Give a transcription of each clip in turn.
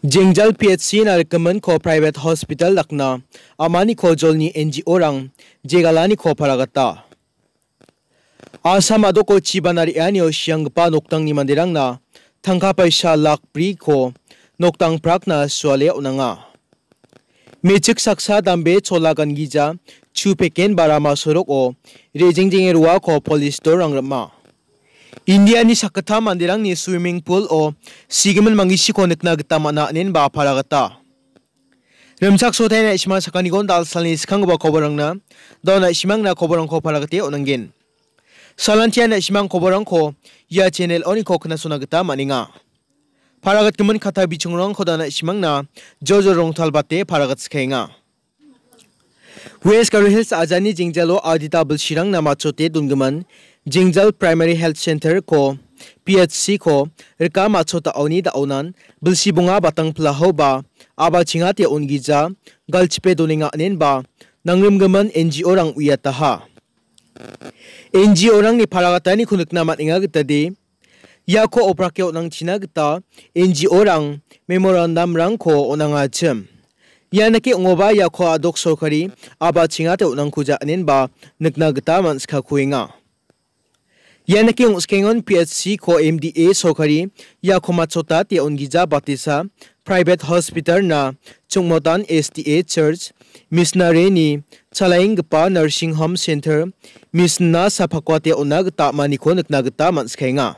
Jengjal PHC na recommend ko private hospital lakna amani ko jolni NGO rang jegalani ko paragata. Asam adoko chibanari anyo siangpa noktang ni mandirang na tangka paisa lak pri ko noktang prak na suale unanga. Mechik saksa dambe chola gangi ja chu peken barama sorok o rejeng jengeruwa ko police dorang rama. India ni sakata mandirang ni swimming pool o sigaman mangi si k o n n e c na gita mana anin ba paragata. Remsak so tayo na isma i sakanigon dal sal ni sikang ba kobarang na daw na isimang na kobarang ko paragati o nanggin. Salantia na isimang kobarang ko ya channel oni ko kana sunagita maninga. Paragat kaman kata bichungrong ko dana isimang na jojo rong talbate paragat skenga. Adi u l l o b 웨스카르 힐스 아자니 징자로 아디다블 시랑 나마 g 테 m a n जिंगजल primary health centre को PHC को रिका माछोताओनी दौनान बिलसीबुंगा बतंगलाहौब आबा चिंगा तेउनगीजा गलचिपे दोनेंगा अनेनबा नंगमगमन एन जी ओ रंग उहा एन जी ओ रंग नि फारागता नि खुनुकना मानिंगा गतदि याखो ओप्राके ओनंग छिना गता एन जी ओ रंग मेमोरांडम रंग खो ओनांगा छम यानकि ओबा याखो आदोक सरकारी आबा चिंगा तेउनंग खुजा अनेनबा नुकना गता मानसखा खुइंगा yana ki uskengon PHC ko MDA sokari ya khomachota te ongija batisa private hospital na chungmotan STA church missionary ni chalaingpa nursing home center misna saphakwa onag ta mani ko nakna gata manskhenga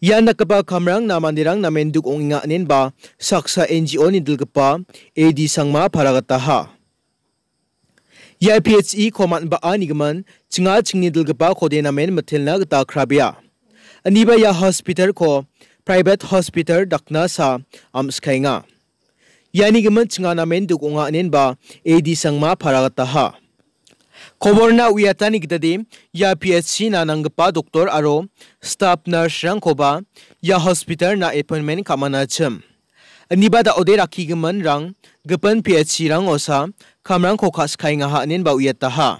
yana kapa khamrang na mandirang namenduk onginga anin ba saksa NGO ni dilgpa AD sangma pharagata ha या PHE खोमान बा आनिगमन चिंगा चिंगनी दिलगपा खोदेना main मथिलना गता खराबिया अनिबा या hospital को private hospital डकना सा अम्सखाइंगा यानिगमन चिंगा नामेन दुगोंगा अनेनबा AD Sangma फरागता हा खबरना उयातानि गिदादि या PHC ना नांगपा डॉक्टर आरो स्टाफ नर्स रंगखोबा या हॉस्पिटल ना अपॉइंटमेंट खामाना छम Anibada odera kigaman rang gapan piat sirang osa kamrang kokas kai ngaha anin bau yata ha.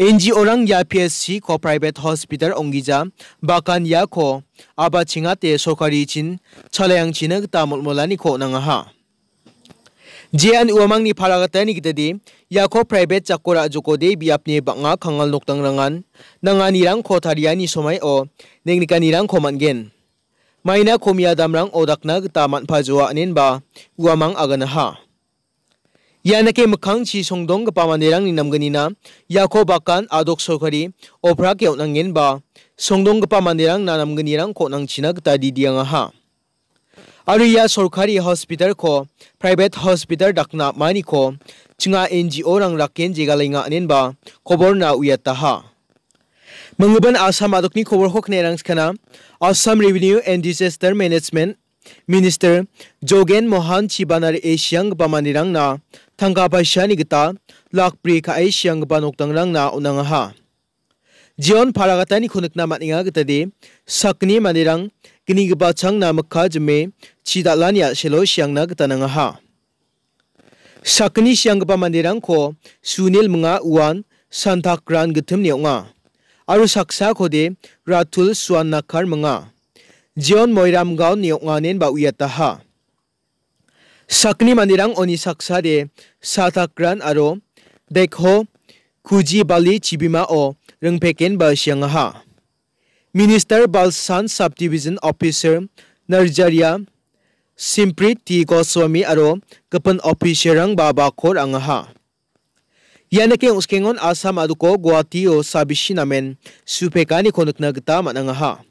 NG orang ya PSC ko private hospital ongija bakan ya ko aba chinga te sokari chin chalayang china tamul molani ko nangaha. JN uamang ni paragata ni gitadi yako private chakora jokode biapni banga khangal noktang rangan nangani rang ko thariani somai o nengnika ni rang ko mangen. maina khomia damrang odakna g taman phajwa anin ba g uamang agana ha yanake mukhang chi songdong ga p a m a n e r a n g ni namganina y a k o bakan adok sokari opra ke onangin ba songdong ga p a m a n e r a n g na namganirang ko nang china ga tadi dianga ha aru ya s o r k a r i hospital ko private hospital dakna mani ko chinga ngo rang rakken j e g a l i n g a anin ba khobor na uyata ha मंगबन Assam आदकनि खबर हखने रांसखाना Assam revenue and disaster management minister Jogen Mohan चिबानार एशियांग बामानि रांगना थांगा बाइसानि गता लाखप्री खा एशियांग बानोकदां रांगना उनाङाहा जियन फारागातानि खुनुकना मानिङा गतादि सकनि मानिरां गिनि गबाचांना मखा जमे चिदालानिया सेलो सियांगना गतानाङाहा सकनि सियांगबा मानिरां खो सुनिल मंगा उवान सांताक्रान गथुमनियावङा और सकसा खोदे राथुल सुवानाखार मंगा जियन मयरामगाव नियोगानेन बाउयाताहा सकनी मानिरांग अनि सक्सा दे साथाक्रान आरो देखो खुजी बाली चिबिमा ओ रंगफेकेन बासियांगाहा मिनिस्टर बालसान sub division officer Narzary T Goswami और कपन ऑफिसर रंग बाबा खोर अंगहा Yanekeng uskengon asam aduko Guwahati o Sabishi namen supekani konukna gita manangaha.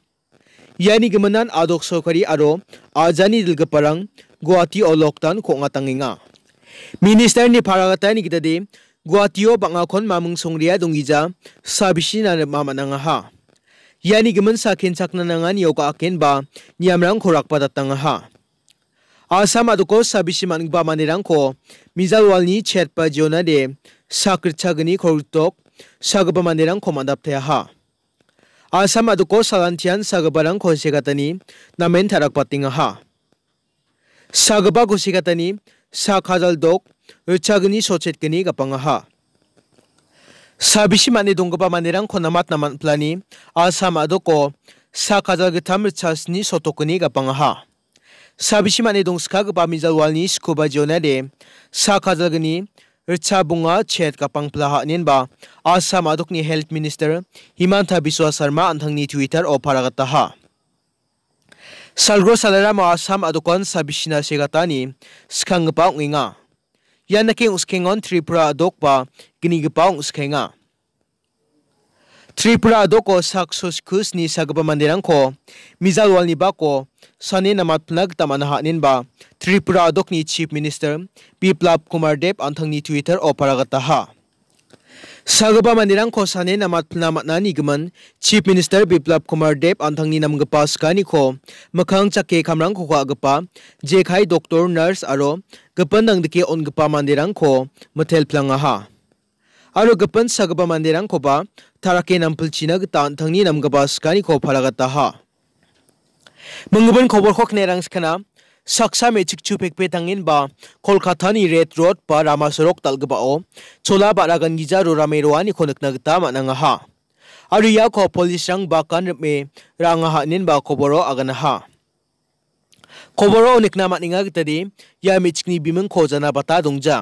Yani gemenan adok sokari aro ajani parang Guwahati o loktan ko ngatanginga. Minister ni paragata ni gita di Guwahati o bangakon mamung songria dongija Sabishi na mamanangaha. Yani gemen sakin saknanangan yoga akin ba nyamrang korak patatangaha. Assam आदको साबिसिमान बामानेरांको मिजालवालनि छेरपा जियोनादे साकृत सागनि खौरतक सागबामानेरां खमादाबथायाहा आसाम आदको सालान्थियान सागबारां खसेगातानि नामेन थाराक पातिङाहा सागबा खसेगातानि साखाजाल दक रुचागनि सचेतगनि गापाङाहा साबिसिमानि दंगबामानेरां खनामात नामानप्लानि आसाम आदको साखाजाल गथाम रुचासनि सतकनि गापाङाहा साबिसिमानि दंसखा गपा मिजालवालनि स्कुबा जोनादे सा खाजालगनि रिचा बुङा छेद कापांप्ला हानिनबा आसाम आदकनि हेल्थ मिनिस्टर हिमान्ता बिस्वा शर्मा आन्थांनि ट्विटार अफारागाता हा सालग्रो सालाराम Assam आदकन साबिसिना सेगातानि स्खांगपा उङिङा यानके उसखेंगन Tripura आदकपा गिनिगपा उसखेङा Tripura doko saksus kusni sagaba mandirangko mizalwal ni bako sani namat pnag tamanaha ninba Tripura dokni Chief Minister Biplab Kumar Dev anthangni Twitter oparagataha. Sagaba mandirangko sani namat pnamatna nigaman Chief Minister Biplab Kumar Dev anthangni namgapa skaniko makhang chake kamrangko ko agapa jekhai doctor nurse aro gapandangdike ongapa mandirangko matel plangaha. आरो गपन सगबा मंदिर खोबा थराके नंपल चिनग तान थंगनी नमगबा स्कानी खो फलागता मंगबन खबर खक नेरंग स्कना सकसा मेचिक चुपेक पे तंगिन बा कोलकाता नि red road पर रामा सरोक तलगबा ओ छोला बारागन गिजा रोरा मेरोआनी खो नकनगता मानंगा हा आरो या खो पुलिस रंग बा कान में रांगा हा बा खबरो अगन खबरो निकना मानिंगा गतदि या मेचिकनि बिमं खोजना बता दंजा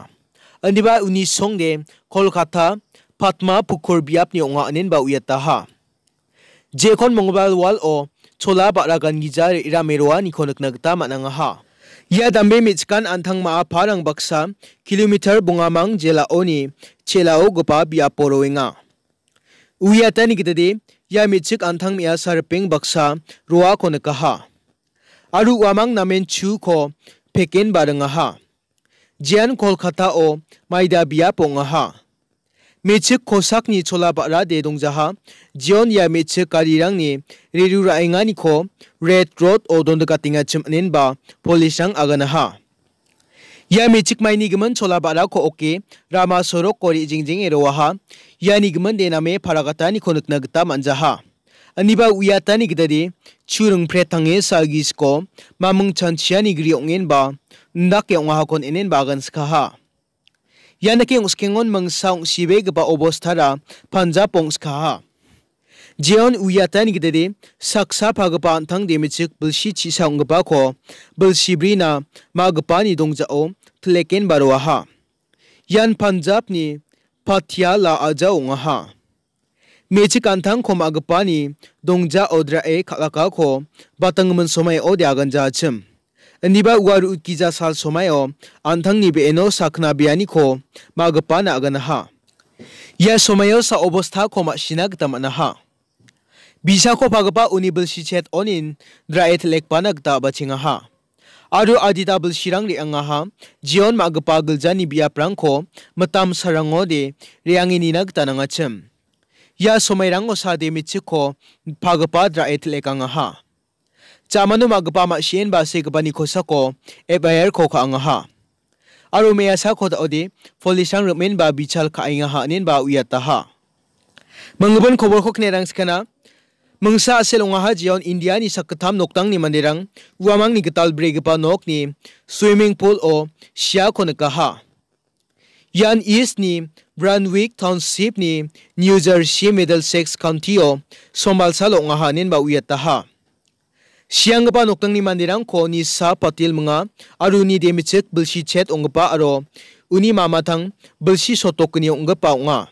Andiba uni songde Kolkata Patma Pukur biap ni onga anen ba uyata ha. Jekon mongobal wal o chola baragan gijar iramerwa ni konaknagta mananga ha. Ya dambe michkan antang maa parang baksa kilometer bungamang jela oni chelao gopa biaporo inga. Uyata ni gitade ya michik antang mea sarpeng baksa roa konakaha. Aru wamang namen chu ko peken barangaha. jian kolkata o maida bia ponga ha meche kosak ni chola bara de dong jaha jion ya meche karirang ni reru ra inga ni ko red road o don ka tinga chim anin ba polisang agana ha ya mechik mai ni gman chola bara ko oke rama sorok kori jingjing erowa ha ya ni gman de na me pharagata ni konukna gta manja ha Aniba uyatani gidadi churung pre tange sagi sko mamung chanchiani gri ongen ba ndak yang wahakon enen bagan skaha. Yanake uskengon mangsa sibe gaba obostara panjab ongskaha. Jeon uyatani gidadi saksa pagapa antang demichik bilshi chisa ongba ko bilshibri na magapani dongjao tleken barwaha. Yan panjab ni patya la aja ongaha. mechi kantang khoma gpani dongja odra e khalaka kho batangman somai o diagan ja chim niba waru utkiza sal somai o antang ni beeno sakna biani kho magpa na agan ha ya somayo sa obostha khoma sinak tamana ha bisa kho phagpa unibul sichet onin draet lekpanak ta bachinga ha आरो आदिदाबल सिरां रे आंहा जियन मागपा गलजानि बियाप्रांखौ मताम साराङो दे रेआङि निनाग तानाङाचम या सोमैरंग ओसादे Michiko फागपा द्रा एथलेकांग हा चामनु मागपा मा Shane बासे गबानि खोसाको एबायर खो अंग हा आरो मेया सा खोदा ओदे फोलिसांग रमेन बा बिचाल खाइंग हा नेन बा उयाता हा मंगबन खबर खोखने खनेरांग सखना मंगसा असेलोंगा हा जियोन इंडिया नि सकथाम नोकतांग नि मंदिरांग उवामांग नि गताल ब्रेगपा नोक नि स्विमिंग पूल ओ शिया खोनका हा यान ईस्ट नि Brunswick Township ni New Jersey Middlesex County o salo nga hanin ba uyat taha. Siang pa nuktang ni mandirang ko ni sa patil mga aru ni demichek bilsi chet pa aro uni mamatang bilsi sotok ni pa nga.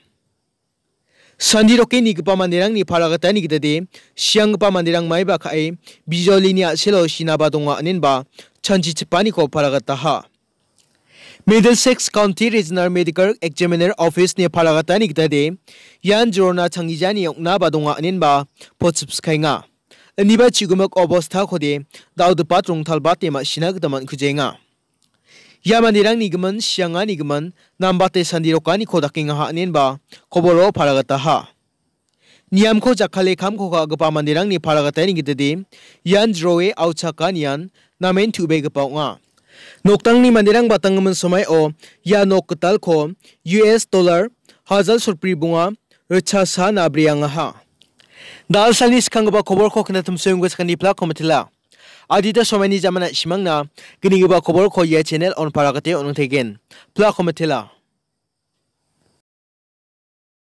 Sandi roke ni gpa mandirang ni paragata ni gidade siang pa mandirang mai ba kai bijoli ni aselo sinaba nga anin ba chanji ko paragata ha. 미들섹스 컨티 리지널 메디컬 엑제미너 오피스 니 팔아갔다니 기타데 얀 조르나 창기자니 역나 바동아 아닌바 포츠스카이가 니바 지구먹 어버스타 코데 다우드 파트롱 탈바 테마 시나그다만 그제가 야만이랑 니그만 시양아 니그만 남바테 산디로까니 코다킹아 하닌바 코보로 팔아갔다하 नियमखौ जाखालि खामखखा Gopa मन्दिरांनि फारागाथायनि गिदिरदि यान ज्रवे आवचाका नियान नामेन थुबे गोपावङा नोकतंगनी मंदिरंग बतंगमन समय ओ या नोकतल खो US dollar हाजल सुरप्री बुंगा रिचा सा नाब्रियांगा दाल सालनि सिखांगबा खबर खो खनाथम सोयंगो सखानिप्ला खमथिला आदिता समयनि जामाना सिमांना गनिगबा खबर खो या चैनल अन पारागते अनथेगेन प्ला खमथिला